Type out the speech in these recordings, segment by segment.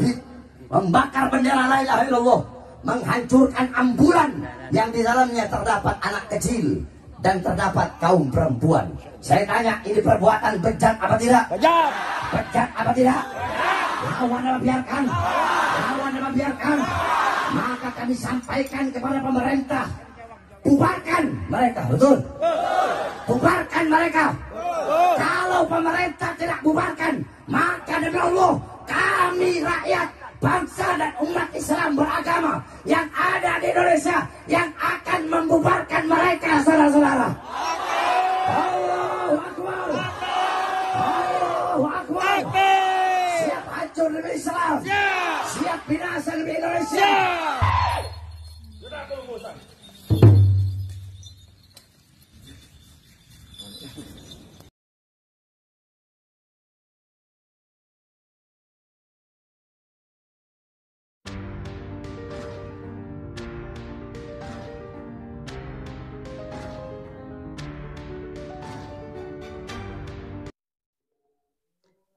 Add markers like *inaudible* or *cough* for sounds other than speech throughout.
tauhid, membakar bendera la ilaha illallah, menghancurkan ambulan yang di dalamnya terdapat anak kecil dan terdapat kaum perempuan. Saya tanya, ini perbuatan bejat apa tidak? Bejat. Bejat apa tidak? Lawan apa biarkan? Lawan apa biarkan? Maka kami sampaikan kepada pemerintah, bubarkan mereka, betul? Bubarkan mereka. Kalau pemerintah tidak bubarkan, maka demi Allah kami rakyat bangsa dan umat Islam beragama yang ada di Indonesia yang akan membubarkan mereka saudara-saudara. Allahu Akbar. Allahu Akbar. Siap hancur demi Islam. Ya. Siap binasa demi Indonesia. Ya.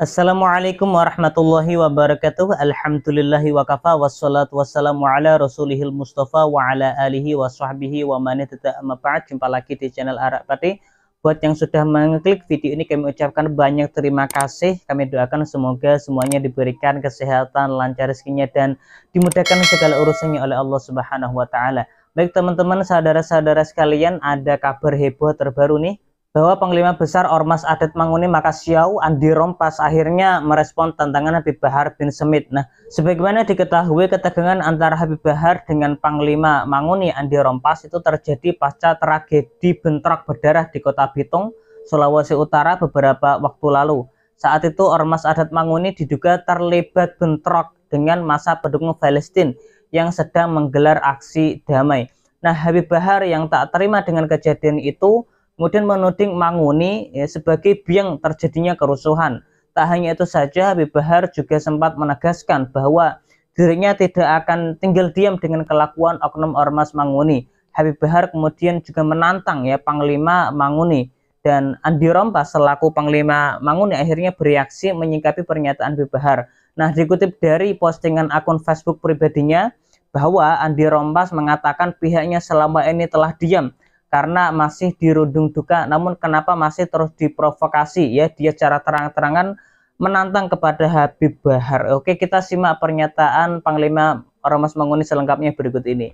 Assalamualaikum warahmatullahi wabarakatuh. Alhamdulillahi wakafa wassalatu wassalamu ala rasulihil mustafa wa ala alihi wa sahbihi wa mani mapa'at. Jumpa lagi di channel Arak Pati. Buat yang sudah mengklik video ini kami ucapkan banyak terima kasih. Kami doakan semoga semuanya diberikan kesehatan, lancar rezekinya dan dimudahkan segala urusannya oleh Allah Subhanahu wa taala. Baik teman-teman, saudara-saudara sekalian, ada kabar heboh terbaru nih bahwa Panglima Besar Ormas Adat Manguni Makasiau Andi Rompas akhirnya merespon tantangan Habib Bahar bin Semit. Nah, sebagaimana diketahui ketegangan antara Habib Bahar dengan Panglima Manguni Andi Rompas itu terjadi pasca tragedi bentrok berdarah di Kota Bitung, Sulawesi Utara beberapa waktu lalu. Saat itu Ormas Adat Manguni diduga terlibat bentrok dengan masa pendukung Palestina yang sedang menggelar aksi damai. Nah, Habib Bahar yang tak terima dengan kejadian itu kemudian menuding Manguni ya, sebagai biang terjadinya kerusuhan. Tak hanya itu saja, Habib Bahar juga sempat menegaskan bahwa dirinya tidak akan tinggal diam dengan kelakuan oknum ormas Manguni. Habib Bahar kemudian juga menantang ya Panglima Manguni dan Andi Rompa selaku Panglima Manguni akhirnya bereaksi menyikapi pernyataan Habib Bahar. Nah dikutip dari postingan akun Facebook pribadinya bahwa Andi Rompas mengatakan pihaknya selama ini telah diam karena masih dirundung duka namun kenapa masih terus diprovokasi ya dia secara terang-terangan menantang kepada Habib Bahar oke kita simak pernyataan Panglima Ormas Manguni selengkapnya berikut ini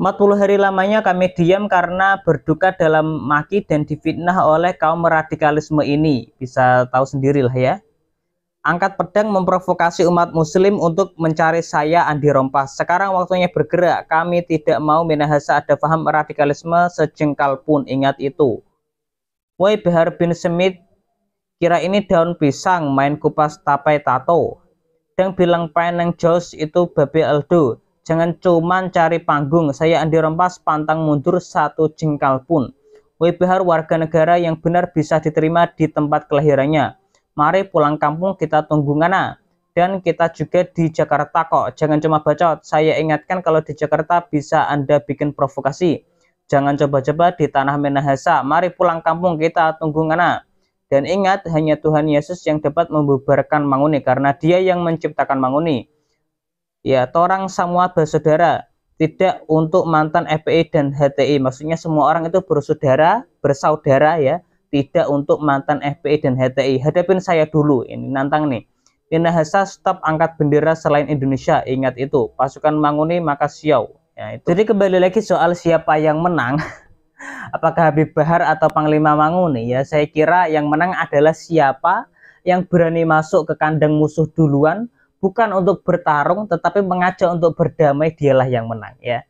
40 hari lamanya kami diam karena berduka dalam maki dan difitnah oleh kaum radikalisme ini bisa tahu sendirilah ya Angkat pedang memprovokasi umat muslim untuk mencari saya Andi Rompas. Sekarang waktunya bergerak. Kami tidak mau minahasa ada paham radikalisme sejengkal pun. Ingat itu. Woi Behar bin Semit, kira ini daun pisang main kupas tapai tato. Dan bilang peneng Jos itu babi eldo. Jangan cuman cari panggung. Saya Andi Rompas pantang mundur satu jengkal pun. Woi Behar warga negara yang benar bisa diterima di tempat kelahirannya mari pulang kampung kita tunggu ngana Dan kita juga di Jakarta kok, jangan cuma bacot. Saya ingatkan kalau di Jakarta bisa Anda bikin provokasi. Jangan coba-coba di tanah Minahasa, mari pulang kampung kita tunggu ngana Dan ingat, hanya Tuhan Yesus yang dapat membubarkan Manguni, karena dia yang menciptakan Manguni. Ya, torang semua bersaudara, tidak untuk mantan FPI dan HTI. Maksudnya semua orang itu bersaudara, bersaudara ya, tidak untuk mantan FPI dan HTI. Hadapin saya dulu, ini nantang nih. Minahasa stop angkat bendera selain Indonesia, ingat itu. Pasukan Manguni maka siau. Ya, itu. Jadi kembali lagi soal siapa yang menang. *laughs* Apakah Habib Bahar atau Panglima Manguni? Ya, saya kira yang menang adalah siapa yang berani masuk ke kandang musuh duluan, bukan untuk bertarung, tetapi mengajak untuk berdamai dialah yang menang. Ya.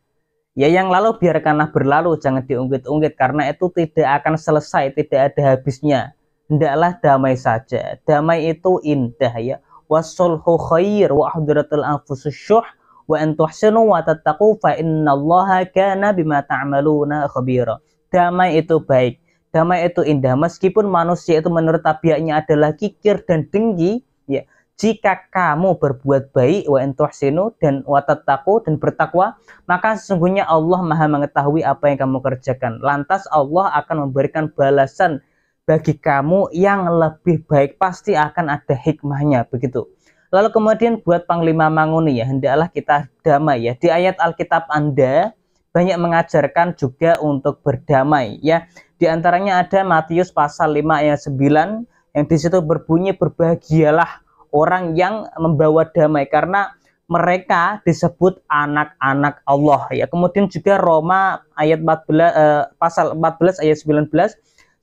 Ya yang lalu biarkanlah berlalu, jangan diungkit-ungkit karena itu tidak akan selesai, tidak ada habisnya. Hendaklah damai saja. Damai itu indah ya. Wasulhu khair wa hadratul anfusus syuh wa an tuhsinu wa tattaqu fa innallaha kana bima ta'maluna khabira. Damai itu baik. Damai itu indah meskipun manusia itu menurut tabiatnya adalah kikir dan dengki, ya jika kamu berbuat baik wa intuhsinu dan wa dan bertakwa maka sesungguhnya Allah Maha mengetahui apa yang kamu kerjakan lantas Allah akan memberikan balasan bagi kamu yang lebih baik pasti akan ada hikmahnya begitu lalu kemudian buat panglima Manguni ya hendaklah kita damai ya di ayat Alkitab Anda banyak mengajarkan juga untuk berdamai ya di antaranya ada Matius pasal 5 ayat 9 yang di situ berbunyi berbahagialah orang yang membawa damai karena mereka disebut anak-anak Allah ya. Kemudian juga Roma ayat 14 eh, pasal 14 ayat 19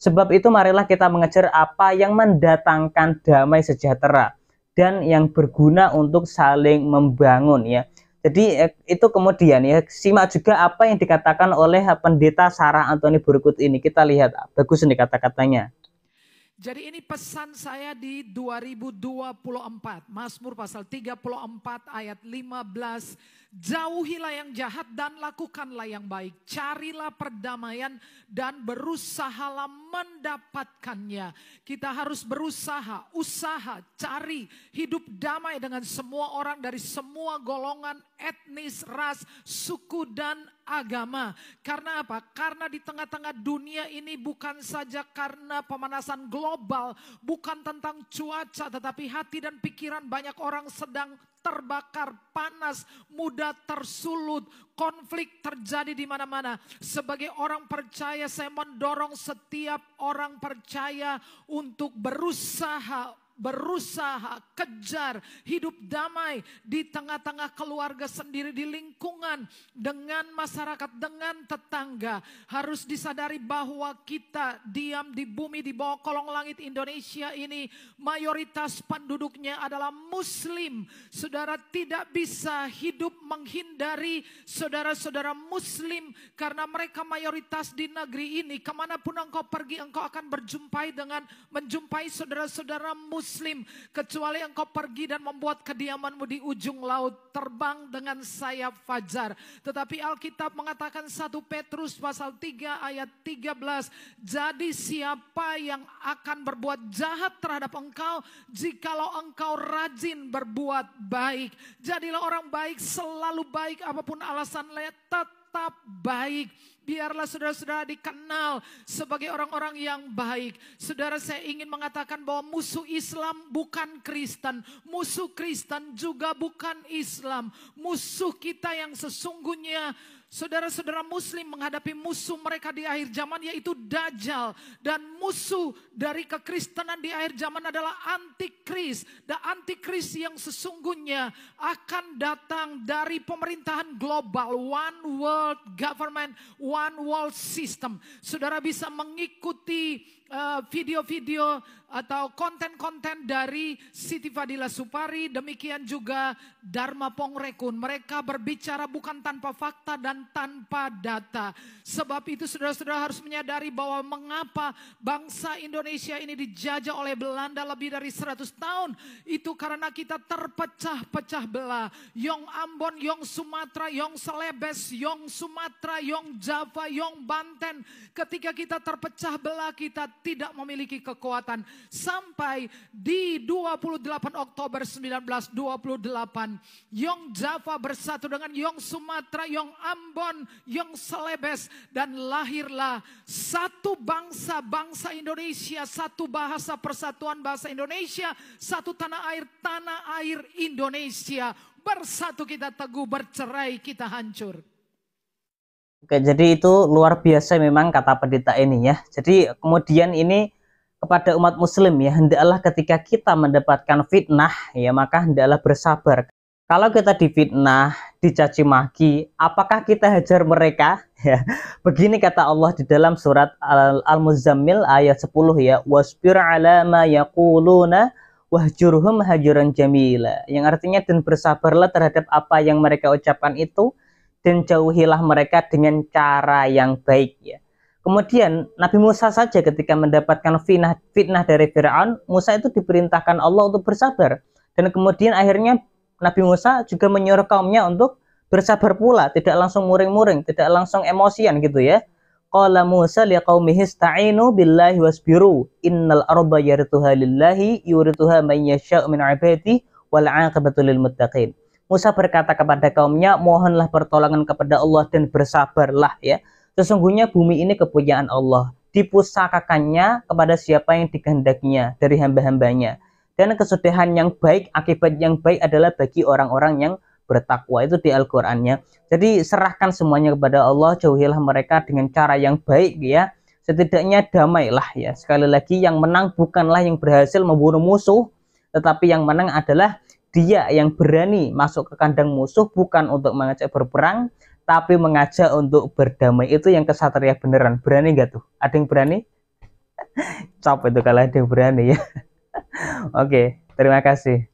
sebab itu marilah kita mengejar apa yang mendatangkan damai sejahtera dan yang berguna untuk saling membangun ya. Jadi eh, itu kemudian ya simak juga apa yang dikatakan oleh pendeta Sarah Anthony Burkut ini. Kita lihat ah, bagus nih kata-katanya. Jadi ini pesan saya di 2024, Mazmur pasal 34 ayat 15 Jauhilah yang jahat dan lakukanlah yang baik. Carilah perdamaian dan berusahalah mendapatkannya. Kita harus berusaha, usaha, cari hidup damai dengan semua orang dari semua golongan, etnis, ras, suku, dan agama. Karena apa? Karena di tengah-tengah dunia ini bukan saja karena pemanasan global, bukan tentang cuaca, tetapi hati dan pikiran banyak orang sedang terbakar panas, mudah tersulut, konflik terjadi di mana-mana. Sebagai orang percaya, saya mendorong setiap orang percaya untuk berusaha berusaha, kejar hidup damai di tengah-tengah keluarga sendiri, di lingkungan, dengan masyarakat, dengan tetangga. Harus disadari bahwa kita diam di bumi, di bawah kolong langit Indonesia ini, mayoritas penduduknya adalah Muslim. Saudara tidak bisa hidup menghindari saudara-saudara Muslim, karena mereka mayoritas di negeri ini. Kemanapun engkau pergi, engkau akan berjumpai dengan menjumpai saudara-saudara Muslim muslim kecuali engkau pergi dan membuat kediamanmu di ujung laut terbang dengan sayap fajar. Tetapi Alkitab mengatakan 1 Petrus pasal 3 ayat 13, jadi siapa yang akan berbuat jahat terhadap engkau jikalau engkau rajin berbuat baik. Jadilah orang baik selalu baik apapun alasannya tetap baik Biarlah saudara-saudara dikenal sebagai orang-orang yang baik. Saudara saya ingin mengatakan bahwa musuh Islam bukan Kristen. Musuh Kristen juga bukan Islam. Musuh kita yang sesungguhnya saudara-saudara muslim menghadapi musuh mereka di akhir zaman yaitu Dajjal. Dan musuh dari kekristenan di akhir zaman adalah antikris. Dan antikris yang sesungguhnya akan datang dari pemerintahan global. One world government, one world system. Saudara bisa mengikuti eh, video-video atau konten-konten dari Siti Fadila Supari, demikian juga Dharma Pongrekun. Mereka berbicara bukan tanpa fakta dan tanpa data. Sebab itu saudara-saudara harus menyadari bahwa mengapa bangsa Indonesia ini dijajah oleh Belanda lebih dari 100 tahun. Itu karena kita terpecah-pecah belah. Yong Ambon, Yong Sumatera, Yong Selebes, Yong Sumatera, Yong Jawa. Yong Banten. Ketika kita terpecah belah, kita tidak memiliki kekuatan. Sampai di 28 Oktober 1928, Yong Java bersatu dengan Yong Sumatera, Yong Ambon, Yong Selebes. Dan lahirlah satu bangsa-bangsa Indonesia, satu bahasa persatuan bahasa Indonesia, satu tanah air, tanah air Indonesia. Bersatu kita teguh, bercerai kita hancur. Oke, jadi itu luar biasa memang kata pendeta ini ya. Jadi kemudian ini kepada umat muslim ya, hendaklah ketika kita mendapatkan fitnah ya, maka hendaklah bersabar. Kalau kita difitnah, dicaci maki, apakah kita hajar mereka? *laughs* Ya. Begini kata Allah di dalam surat Al-Muzammil -Al ayat 10 ya, wasbir ala ma yaquluna wahjurhum hajuran jamila. Yang artinya dan bersabarlah terhadap apa yang mereka ucapkan itu dan jauhilah mereka dengan cara yang baik ya. Kemudian Nabi Musa saja ketika mendapatkan fitnah, fitnah dari Firaun, Musa itu diperintahkan Allah untuk bersabar. Dan kemudian akhirnya Nabi Musa juga menyuruh kaumnya untuk bersabar pula, tidak langsung muring-muring, tidak langsung emosian gitu ya. Qala Musa li ista'inu billahi wasbiru innal arba yarituha lillahi yurituha man yasha'u min 'ibadihi wal 'aqibatu lil muttaqin. Musa berkata kepada kaumnya, mohonlah pertolongan kepada Allah dan bersabarlah ya. Sesungguhnya bumi ini kepunyaan Allah, dipusakakannya kepada siapa yang dikehendakinya dari hamba-hambanya. Dan kesudahan yang baik, akibat yang baik adalah bagi orang-orang yang bertakwa itu di Al-Qur'annya. Jadi serahkan semuanya kepada Allah, jauhilah mereka dengan cara yang baik ya. Setidaknya damailah ya. Sekali lagi yang menang bukanlah yang berhasil membunuh musuh, tetapi yang menang adalah dia yang berani masuk ke kandang musuh bukan untuk mengajak berperang tapi mengajak untuk berdamai itu yang kesatria beneran berani gak tuh ada yang berani *laughs* cop itu kalau ada yang berani ya *laughs* oke terima kasih